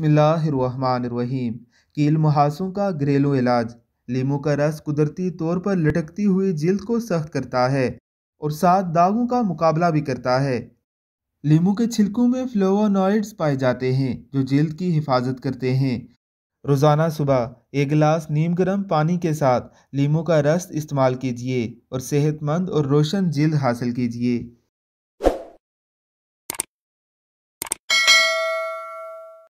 बसमीम कील मुहासों का घरेलू इलाज लीमू का रस कुदरती तौर पर लटकती हुई जिल्द को सख्त करता है और साथ दागों का मुकाबला भी करता है लीमू के छिलकों में फ्लोवोनॉइड्स पाए जाते हैं जो जिल्द की हिफाजत करते हैं रोज़ाना सुबह एक गिलास नीम गर्म पानी के साथ लीमू का रस इस्तेमाल कीजिए और सेहतमंद और रोशन जिल्द हासिल कीजिए